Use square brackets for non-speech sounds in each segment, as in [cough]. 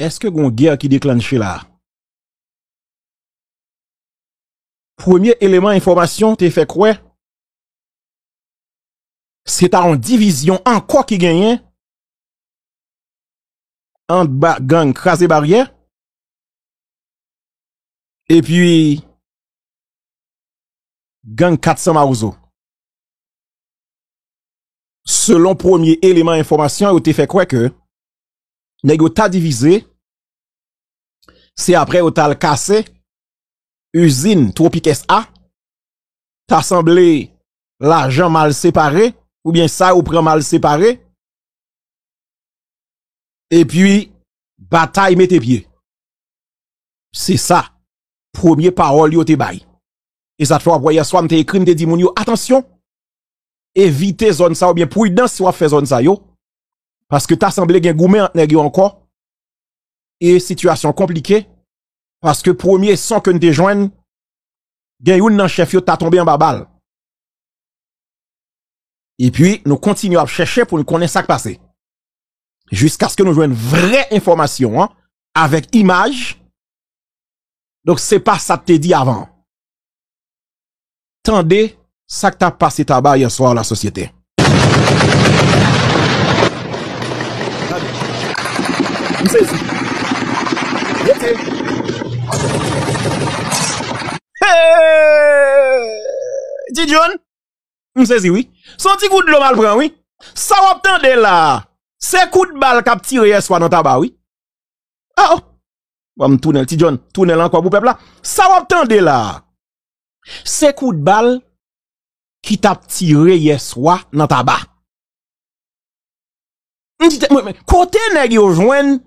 Eske goun ger ki deklan chela? Premier eleman informasyon te fe kwe? Se ta an divizyon an kwa ki genyen? Ant ba gang krasi baryen? E pi gang katsa ma ouzo? Selon premier eleman informasyon ou te fe kwe ke? Ne yo ta divize, se apre yo tal kase, usine tropik S.A., ta asemble la jan mal separe, oubyen sa ou pre mal separe, e pi batay me te pie, se sa, promye parol yo te bay, e sa tro apwaya swam te ekrim te di moun yo, atensyon, evite zon sa oubyen pou yi dansi wap fe zon sa yo, Parce que t'as semblé gen encore. Et situation compliquée. Parce que premier sans que te joigne, tu as chef t'a tombé en babal. Et puis, nous continuons à chercher pour nous connaître ce qui passé. Jusqu'à ce que nous une vraie information, hein, avec image. Donc, c'est pas ça que t'es dit avant. Tendez, ça que t'as passé là-bas hier soir à la société. Mse zi. Ye te. Hey! Ti John. Mse zi, wii. Son ti kout lo malpren, wii. Sa wap ten de la. Se kout bal kap ti reyeswa nan taba, wii. A ah, o. Oh. Wam tou nel ti John. Tou nel an kwa bou pepla. Sa wap ten de la. Se kout bal ki tap ti reyeswa nan taba. Kote neg yo jwen.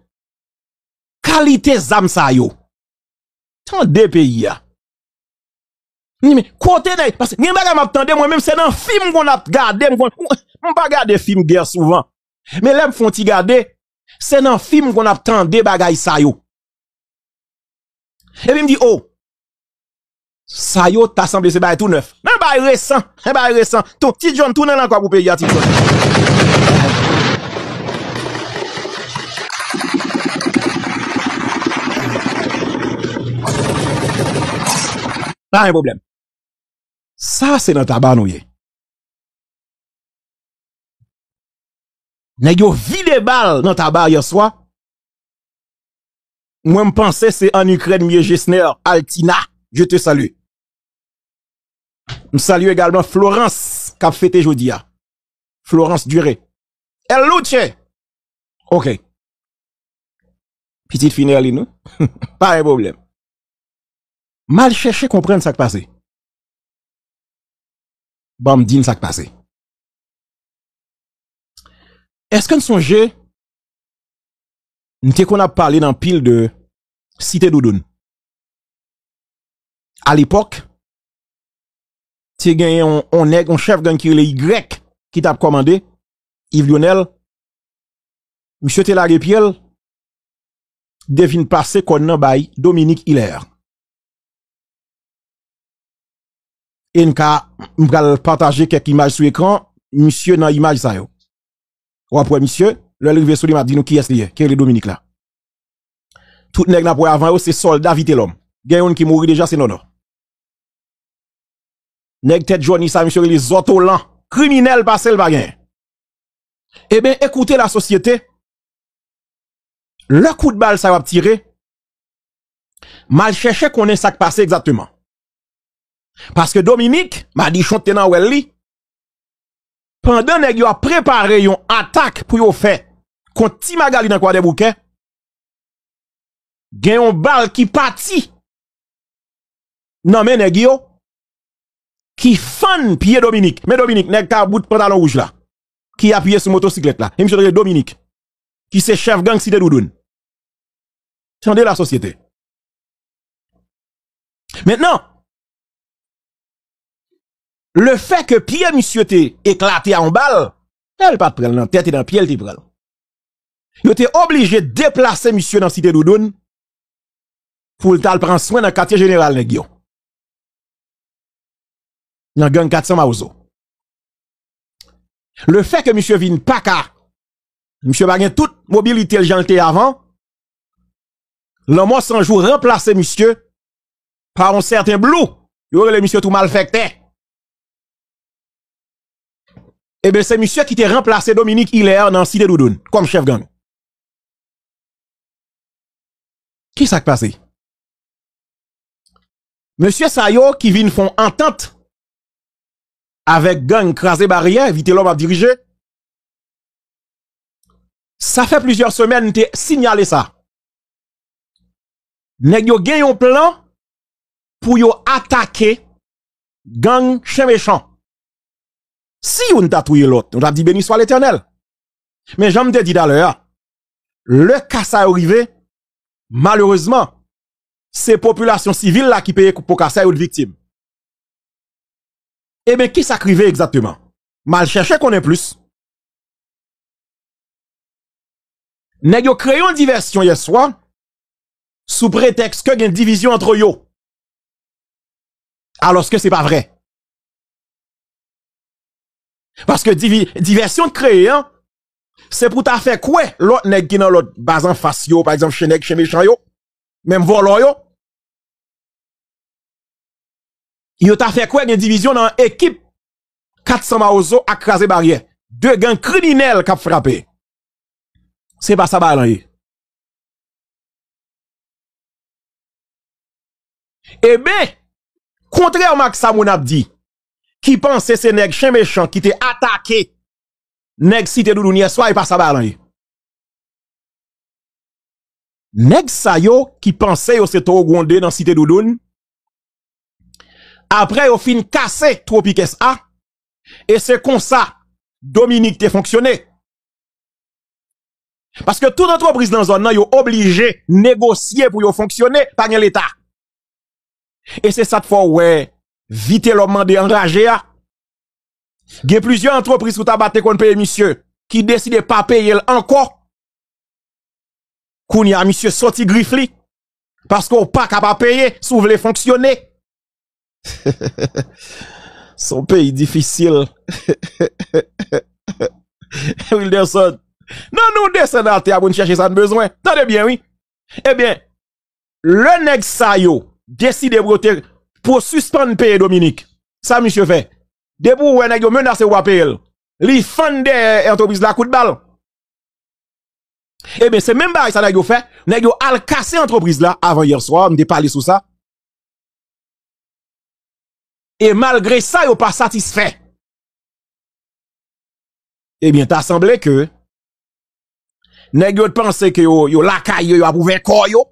qualité zam sa yo. tant de pays ya. Ni côté de, parce que n'y a pas de moi même, c'est dans film qu'on a gardé, on pas garder film guerre souvent. Mais là, font y garder, c'est dans film qu'on a tendé bagay sa yo. Et puis, me dit, oh, sa yo, t'as semblé, c'est tout neuf. Mais bah, récent, bah, récent. Ton petit John, tout n'en quoi pour payer, Pas un problème. Ça, c'est dans tabac nous. Nèg yo vide balle dans tabac hier soir. Moi, je pensais c'est en Ukraine, Mie Gessner, Altina. Je te salue. Je salue également Florence, qui a fêté aujourd'hui. Hein. Florence Duré. Elle louche. Ok. Petite finale, non? [laughs] Pas un problème. Mal chèche komprenn sa k'pase. Ba m di n sa k'pase. Eske n sonje, n te kon ap pale nan pil de site doudoun. A l'epok, te gen yon chef gen kirele Y ki tap komande, Yves Lionel, ou chote la repiel, devine pase kon nan bay Dominique Hilaire. et nous allons partager quelques images sur l'écran. Monsieur, dans l'image, ça yo. Ou après, monsieur, le livre sur m'a dit nous qui est ce qui est le Dominique là. Tout nèg n'a pour avant, c'est soldat vite l'homme. quelqu'un qui mourit déjà, c'est non non. Nèg tête Johnny ça, monsieur, les autolans, criminels passé le bagage. Eh bien, écoutez la société. Le coup de balle, ça va tirer. Mal chercher qu'on est ça passé exactement. Paske Dominik, ma di chante nan well li, pandan negyo a prepare yon atak pou yo fe, konti magali nan kwa debouke, gen yon bal ki pati, nan men negyo, ki fan piye Dominik. Men Dominik, neg ka bout pradalon ouj la, ki apye sou motosiklet la. E mi chante Dominik, ki se chef gang si te doudoun. Chande la sosyete. Mwenen, le fait que pierre monsieur t'est éclaté en balle, elle pas de prendre dans tête et dans pied elle te prend. Yo était obligé de déplacer monsieur dans cité Doudoun pour le prendre soin dans quartier général Il Dans gang 400 Maozo. Le fait que monsieur vienne pas monsieur pas toute mobilité le janté avant L'homme sans jour remplacer monsieur par un certain blou. Yo les monsieur tout mal fait eh bien, c'est monsieur qui t'a remplacé Dominique Hilaire dans Cité Doudoun, comme chef gang. Qui s'est passé? Monsieur Sayo qui vient font entente avec gang crasé barrière, vite l'homme à diriger. Ça fait plusieurs semaines, as signalé ça. Nèg yo gen un plan pour attaquer gang chez méchant. Si on tatouille l'autre, on a dit béni soit l'éternel. Mais j'en te dit d'ailleurs, le cas ça arrivé, malheureusement, c'est population civile là qui paye pour casser une victime. Eh bien, qui s'acrivait exactement? Mal cherché qu'on est plus. Nous créons créé une diversion hier soir, sous prétexte que y a une division entre eux Alors que c'est pas vrai. Parce que diversion créée, hein, c'est pour ta quoi? L'autre nèg qui dans l'autre bas en face par exemple, chez nèg, chez méchant yo, même volant yo. Yo t'a fait quoi? Une division dans équipe 400 maozo à craser barrière. Deux gangs criminels qui frappé. C'est pas ça, balan Eh bien, contrairement à ce que ça dit, qui pensait que c'est nèg chien méchant qui t'est attaqué nèg cité doudou hier soir et pas ça balan nèg sa yo qui pensait yo c'est trop gondé dans cité doudou après au fin cassé tropique a et c'est comme ça dominique t'es fonctionné parce que toute entreprise dans zone là yo obligé négocier pour yo fonctionner par l'état et c'est ça de fois ouais vite l'homme de y a. plusieurs entreprises qui tabaté qu'on paye monsieur, qui décident pas payer encore. Kounia monsieur sorti griffli. Parce qu'on pas capable payer, si vous voulez fonctionner. [laughs] Son pays difficile. [laughs] Wilderson. Non, nous descendons ah, pour chercher ça de besoin. Tendez bien, oui. Eh bien, le next sa yo, décide de pour suspendre payer Dominique. Ça, monsieur fait. Depuis vous n'a menacé ou payer. Les de la coup de balle. Eh bien, c'est même pas ça n'a fait. N'a al cassé entreprise là avant hier soir. avez parlé sur ça. Et malgré ça, yo pas satisfait. Eh bien, t'as semblé que, n'a pensé que yo, yo la caille, yo a ouvert corps yo.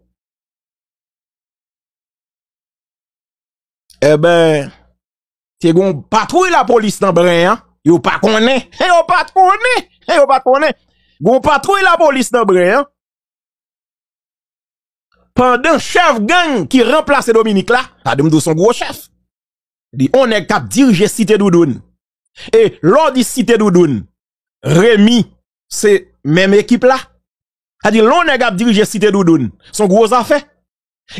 eh ben, c'est gon patrouille la police dans brin, hein? Yo pas connaît, hey, eh, yo pas connaît, hey, eh, yo pas est. Gon patrouille la police dans brin, hein? Pendant chef gang qui remplace Dominique là, m'dou son gros chef. Dit on est cap diriger cité Doudoun. Et lors de cité Doudoun, Rémi, c'est même équipe là. Il dit l'on est cap diriger cité Doudoun. Son gros affaire.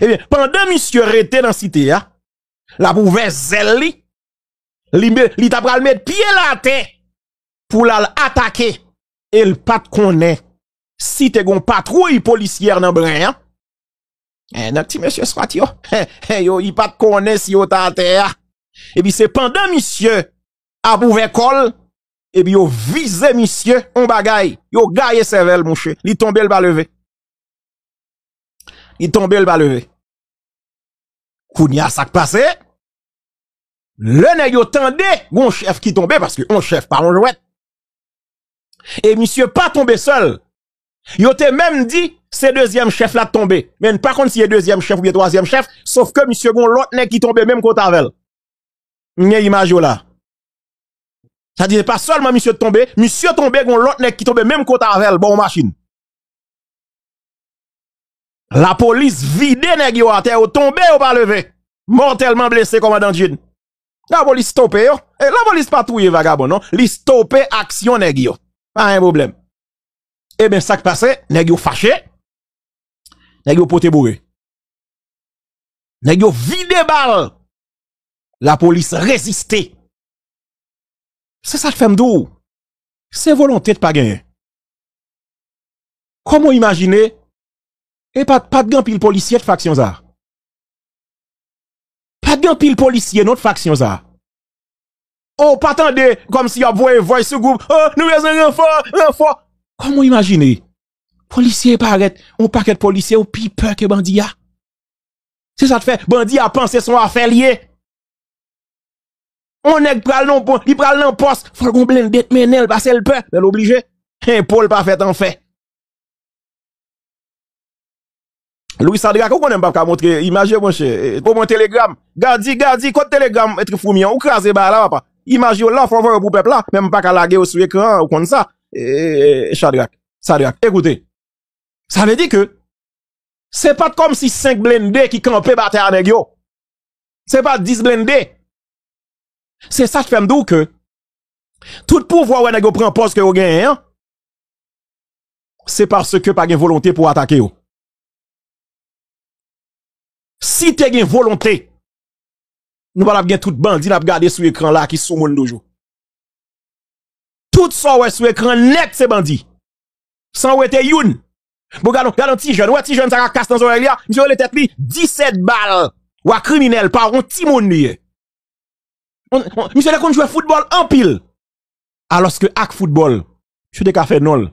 Eh bien, pendant monsieur était dans cité, hein? la pouve zel li, li, ta pral met pied la te, pour la l'atake, pas pat connaître. si te gon patrouille policière nan brin, hein? Eh, nan petit monsieur soit yo, Il [laughs] eh, yo, pas pat si yo ta te, Et puis c'est pendant monsieur, a pouve kol, et puis yo vise monsieur, on bagay, yo gaye sevel mon li tombe le bas levé. Li tombe le bas levé. ça sak passe, le nèg yo un chef qui tombait parce que on chef par on Et monsieur pas tombé seul. Il te même dit c'est deuxième chef là tombé. Mais par contre si est deuxième chef ou bien troisième chef, sauf que monsieur gon l'autre qui tombait même côté avec. une image là. Ça dit pas seulement monsieur tombé, monsieur tombé gon l'autre nèg qui tombait même côté avec bon machine. La police vide nèg yo à terre, tombé ou pas levé. Mortellement blessé commandant Jean. La police stoppe yo. Et eh, la police pas est vagabond, non? Li stoppe action nest yo. Pas un problème. Eh bien, ça qui passe, nèg yo fâché. Nèg yo pote bourré. Nèg yo vide balle. La police résiste. C'est ça que fait m'dou. C'est volonté de pas gagner. Comment imaginer? Et eh, pas, pas de gants pile policier de faction ça. Yon pil polisye, nout faksyon sa. Ou patande, kom si yo vwey, vwey sou goup, ou, nou yon renfo, renfo. Kom ou imajine? Polisye paret, ou pak et polisye, ou pi pe ke bandi ya. Se sa te fe, bandi ya panse son afe liye. Ou neg pral non pon, li pral nan pos, fol kon blen det men el, bas el pe, men l'oblije. En pol pa fet an fe. Louis Sandra, qu'on n'aime pas qu'à montrer, image, mon cher, pour mon télégramme. Gardi, gardi, le télégramme, être fourmien, ou crasé, bah, là, papa. Image, là, faut voir pour peuple là, même pas qu'à laguer sur écran hein, ou comme ça. Sadraque, Sadraque, écoutez. Ça veut dire que, c'est pas comme si 5 blindés qui campaient bataille avec yo. C'est pas 10 blindés. C'est ça que fait me que, tout pouvoir ou prend poste que vous gagnez, hein, c'est parce que pas de volonté pour attaquer yo si tu as une volonté, nous pas bien toute bandit n'a regarder sur écran là qui sont monde d'aujourd'hui. Tout ça ouais sur écran net c'est bandits. Sans ouais youn. Bon gardons un petit jeune, ouais petit jeune ça casse dans oreille là, monsieur le tête 17 balles. Ou criminel par un petit monde Monsieur le jouait football en pile. Alors que avec football, je te faire nul.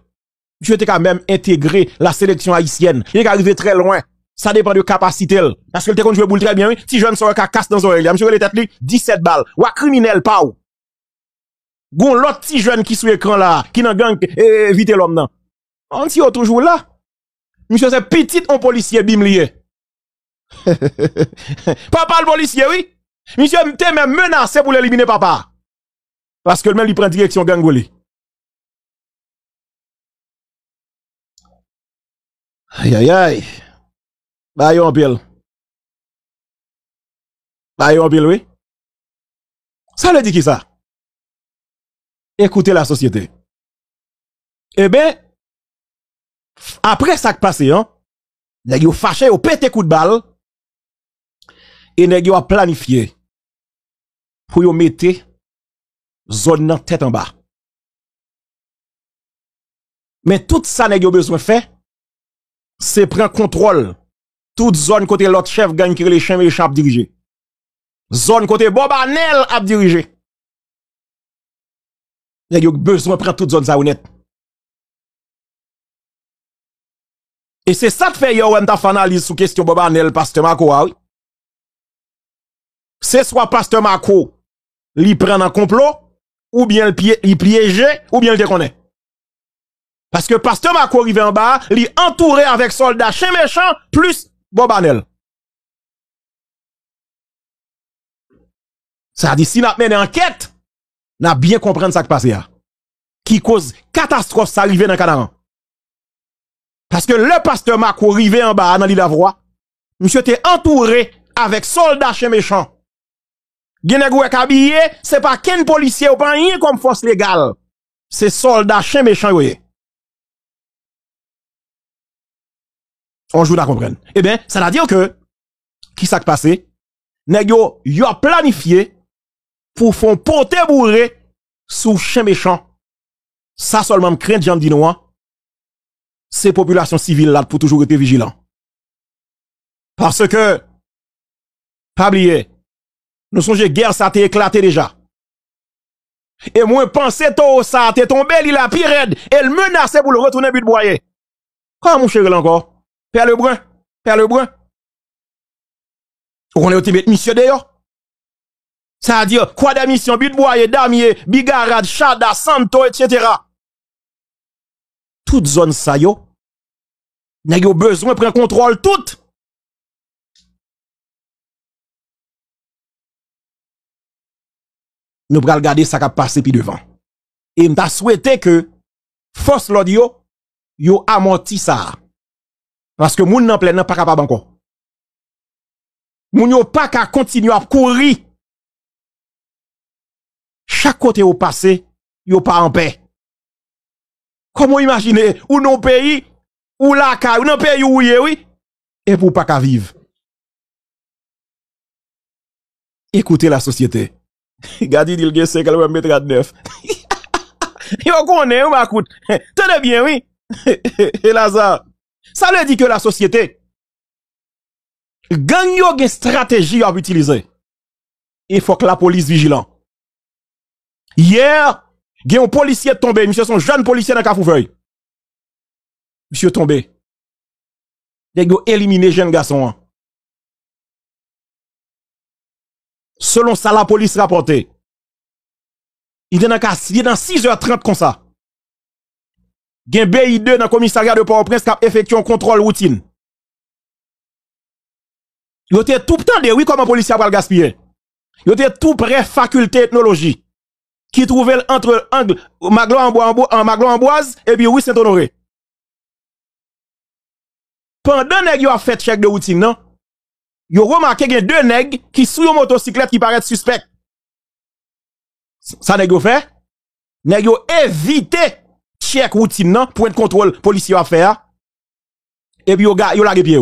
Je quand même intégrer la sélection haïtienne. Il est arrivé très loin ça dépend de capacité. Parce que le qu'on joue boule très bien, oui. Si jeune sort casse dans oreille, monsieur les têtes 17 balles. Ou criminel pas ou. Gon l'autre petit jeune qui sous écran là, qui n'a gang eh, eh, eh l'homme non. On est toujours là. Monsieur c'est petit on policier bim [laughs] papa le policier oui. Monsieur t'es même menacé pour l'éliminer papa. Parce que même il prend direction gangolé. Aïe aïe aïe. Ba yo anpil. Ba un oui. Ça veut dit qui ça? Écoutez la société. Eh bien, après ça qui passe, hein, nèg vous fâché, au pété coup de balle, et nèg planifiez a planifié pour vous mettre zone nan tête en bas. Mais tout ça nèg yo besoin faire, c'est prendre contrôle toute zone côté l'autre chef gagne qui les chien méchant Zone côté Bobanel a dirigé. Il y a besoin de prendre toute zone ça honnête. Et c'est ça que fait yo ta fait analyse sous question Bobanel pasteur Marco ah oui. C'est soit pasteur Marco li prend un complot ou bien il piéger ou bien il déconne. Parce que pasteur Marco arrivé en bas, li entouré avec soldats chez méchant plus Bobanel. Ça dit, si n'a mené enquête, n'a bien comprendre ça qui passe Qui cause catastrophe ça arrive dans Canaran. Parce que le pasteur Marco arrivé en bas dans l'île d'Avoie, monsieur était entouré avec soldats chez méchants. Ce est c'est pas qu'un policier ou pas rien comme force légale. C'est soldats chez méchants, voyez On joue la comprendre. Eh bien, ça veut dire que, qui s'est passé? Nego, a planifié pour font poté bourré sous chien méchant. Ça seulement craint Jean Dinois. Ces populations civiles là pour toujours être vigilants. Parce que, pas oublier, nous songez guerre ça été éclaté déjà. Et moi pensais tôt ça été tombé, il a pire elle menaçait pour le retourner but broyer. Comment ah, mon chéri encore? Per le brun. Per le brun. Ou kon yo te bet misyon de yo. Sa a di yo. Kwa da misyon. Bitbwaye. Damye. Bigarad. Chada. Santo. Etc. Tout zon sa yo. Nè yo bezwen pren kontrol tout. Nou pral gade sa ka pase pi devan. E mta souwete ke. Fos lodi yo. Yo amoti sa a. Parce que moun nan plein nan pas capable encore. Moun yo pas qu'à continuer à courir. Chaque côté au passé, yo pas en paix. Comment imaginer ou non pays ou la ka ou non pays ou yé oui et pour pas qu'à vivre. Écoutez la société. [laughs] Gadi dit le c'est qu'elle mettre 39. [laughs] Yo connaît ou ma [laughs] Tenez bien oui. Et ça. Ça veut dire que la société, gagne une stratégie à utiliser. Il faut que la police vigilant. Hier, il y a un policier tombé, monsieur son jeune policier dans Cafoufeuille. Monsieur tombé. Il a éliminé jeune garçon. Hein. Selon ça, la police rapporté. Il est dans 6h30 comme ça gen BI2 dans le commissariat de Port-au-Prince qui a effectué un contrôle routine. Yo était tout le temps de oui un policier va le gaspiller. Yo était tout près faculté ethnologie qui trouvait entre angle Maglo Amboise et puis oui Saint-Honoré. Pendant nèg yo a fait check de routine non Yo remarqué a deux nègres qui sur une motocyclette qui paraît suspect. Ça n'est pas fait Nèg yo évité check routine point de contrôle policier à faire. Et puis, yo gars, yo la pied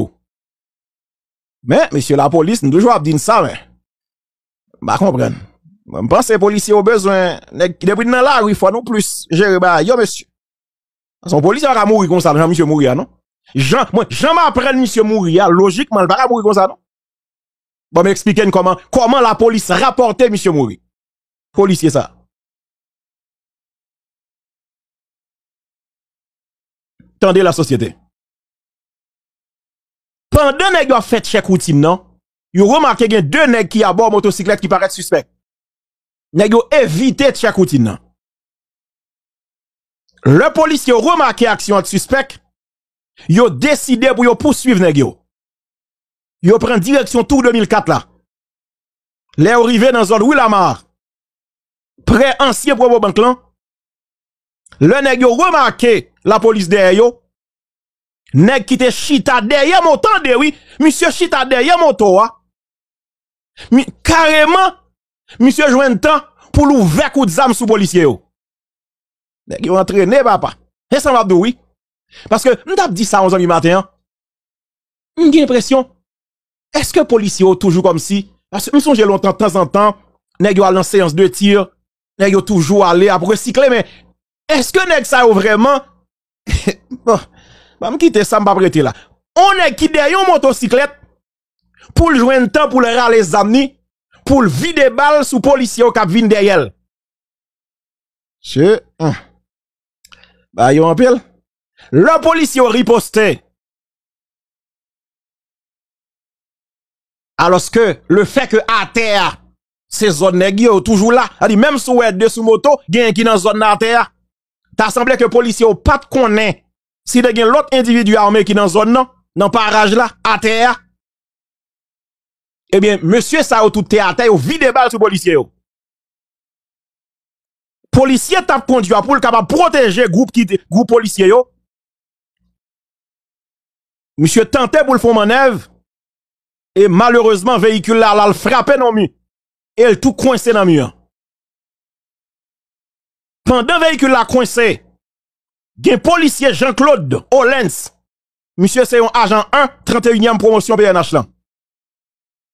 Mais, monsieur la police, nous toujours dit ça, mais. Bah, comprendre. Je pense que les policiers ont besoin, depuis dans la rue, fois non plus gérer, bah, yo, monsieur. Son policier a mourir comme ça, monsieur mourir, non? Jean, moi, Jean m'apprenne monsieur mourir, logiquement, il va mourir comme ça, non? Bon, m'expliquer comment, comment la police rapportait monsieur mourir. Policier ça. Tendez la société. Pendant que vous fait chèque routine, non, vous remarquez qu'il y a deux nègres qui abordent motocyclette qui paraît suspect. Nèg yo évité check routine, non. Le policier remarqué action de suspect, yo décidé pour yo poursuivre nèg yo. Yo prend direction tour 2004 là. Les arrivé dans zone lamar. Près ancien pour banque là. Le nèg yo remarqué la police derrière nest Nèg qui te chita derrière mon temps de oui, monsieur chita derrière mon toa. carrément, monsieur joint temps pour l'ouvrir coup de zam sous policier yo. Nèg yo entraîné papa. Et ça m'a dit oui. Parce que m't'a dit ça aux amis matin. J'ai hein. l'impression est-ce que policier yo toujours comme si parce que me songe longtemps de temps en temps nèg yo en séance de tir, nèg yo toujours aller à recycler mais est-ce que nèg ça vraiment [laughs] bon, vais bah, me quitter ça, m'a là. On est qui derrière une motocyclette pour jouer un temps pour le râler amis pour vider balles sous policiers qui viennent derrière. Monsieur, hein. bah, yon en pile. Le policier riposté. Alors que le fait que à terre, ces zones sont toujours là, même si vous êtes sous moto, il qui dans zone à terre. Ta semblè ke polisye ou pat konnen si de gen lot individu a ome ki nan zon nan, nan paraj la, a te a. Ebyen, eh monsye sa ou tout te a te, ou vide bal sou polisye yo. Polisye tap kondyo apoul kaba proteje goup polisye yo. Monsye tante pou l'fon manev e maloureseman veyikul la, la l frape nan mi, e l tout konse nan mi an. Pandan veykul la kwense, gen policye Jean-Claude Hollens, msye seyon ajan 1, 31 yam promosyon PNH lan.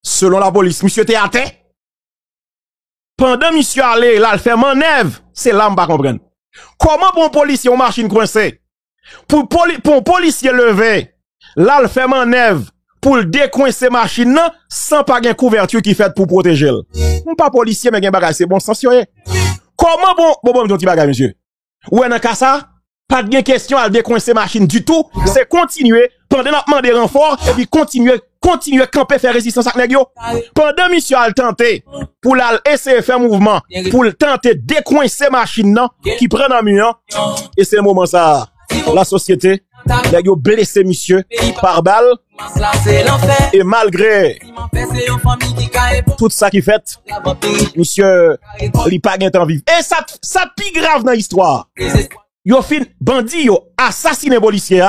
Selon la polis, msye te ate. Pandan msye ale, lal fèman nev, se lan mba kompren. Koman pon policye yon machin kwense? Pon policye leve, lal fèman nev, pou l dekwense machin nan, san pa gen kouvertu ki fèt pou proteje l. Mpa policye men gen bagaj, se bon sens yoye. Eh? Comment bon, bon, bon, petit bagage, monsieur? Ou en cas ça, pas de question à décoincer machine du tout. C'est continuer, pendant qu'on des renforts, et puis continuer, continuer à camper, faire résistance à yo. Pendant monsieur a tenté, pour la essayer faire mouvement, pour tenter décoincer machine, non, qui prend en mur, et c'est le moment ça, la société, Là, yo blessé monsieur par balle. Et malgré tout ça qui fait, monsieur, il pas de temps vivre. Et ça, ça plus grave dans l'histoire. Yo fin bandit yo assassiné policier.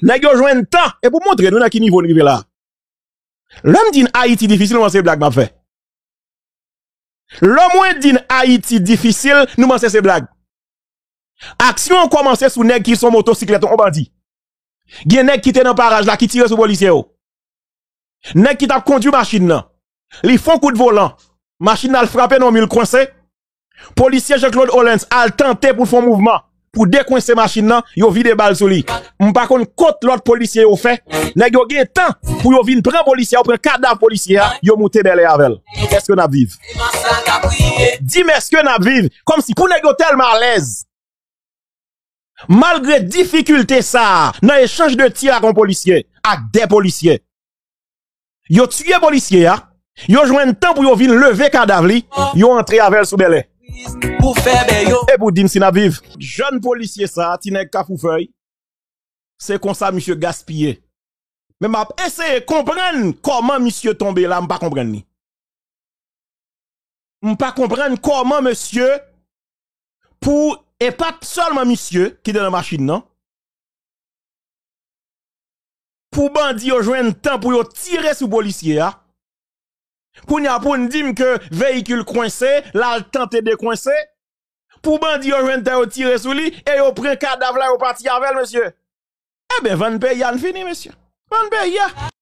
Nèg hein. yo un temps et pour montrer nous à qui niveau nous là. L'homme dit Haïti difficile, on c'est blague m'a fait. L'homme dit Haïti difficile, nous c'est blague. Action commencé sous nèg qui sont motocyclette on bandit. Gen nèg qui était dans parage qui tire sur policier yo. Nèg qui t'a conduit machine là. Li font coup de volant. Machine a frappé non mille coincé. Policier Jean-Claude Hollens a tenté pour faire mouvement pour décoincer machine là, yo vide balles sur lui. M'pa contre, côte l'autre policier yo fait. Nèg yo gen temps pour yo vinn prendre policier, prendre cadavre policier, yo monter des avec. est ce que n'a vive? Dis-moi ce que n'a vive comme si pour nèg yo tellement à l'aise. Malgré difficulté ça, dans échange de tir avec un policier, avec des policiers. Yo tué policier, hein. yo un temps pour yo venir lever cadavre, yo entré avec sous Et pour dire si n'a vive, jeune policier ça, foufeuille. C'est comme ça monsieur gaspillé. Mais m'a essayer de comprendre comment monsieur tombé là, pas. comprendre ni. M'pas comprendre comment monsieur pour et pas seulement monsieur qui est dans la machine, non? Pour bandit, joue un temps pour tirer sur policier, hein. Pour n'y a dire que véhicule coincé, là, le temps de décoincé. Pour bandit, joue un temps tirer sur lui, et yon prend cadavre là, yon parti avec, monsieur. Eh ben, van paye, fini, monsieur. Van paye,